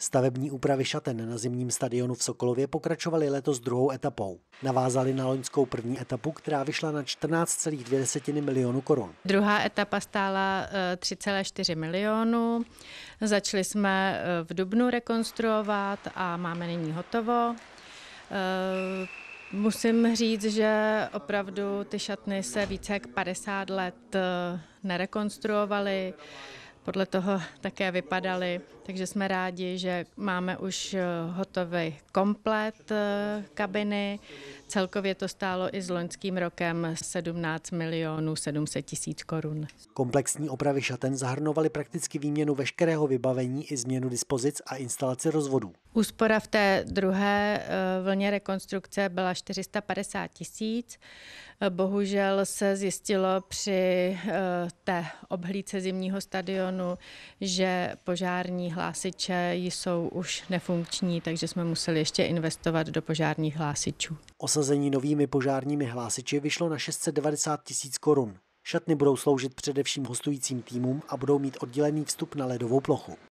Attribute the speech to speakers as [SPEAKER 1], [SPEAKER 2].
[SPEAKER 1] Stavební úpravy šaten na zimním stadionu v Sokolově pokračovaly letos druhou etapou. Navázali na loňskou první etapu, která vyšla na 14,2 milionu korun.
[SPEAKER 2] Druhá etapa stála 3,4 eh, milionu. Začali jsme eh, v Dubnu rekonstruovat a máme nyní hotovo. Eh, musím říct, že opravdu ty šatny se více jak 50 let nerekonstruovaly podle toho také vypadaly. Takže jsme rádi, že máme už eh, hotový komplet eh, kabiny. Celkově to stálo i s loňským rokem 17 milionů 700 tisíc korun.
[SPEAKER 1] Komplexní opravy šaten zahrnovaly prakticky výměnu veškerého vybavení i změnu dispozic a instalaci rozvodů.
[SPEAKER 2] Úspora v té druhé eh, vlně rekonstrukce byla 450 tisíc. Eh, bohužel se zjistilo při eh, té obhlídce zimního stadionu, že požární hlásiče jsou už nefunkční, takže jsme museli ještě investovat do požárních hlásičů.
[SPEAKER 1] Osazení novými požárními hlásiči vyšlo na 690 tisíc korun. Šatny budou sloužit především hostujícím týmům a budou mít oddělený vstup na ledovou plochu.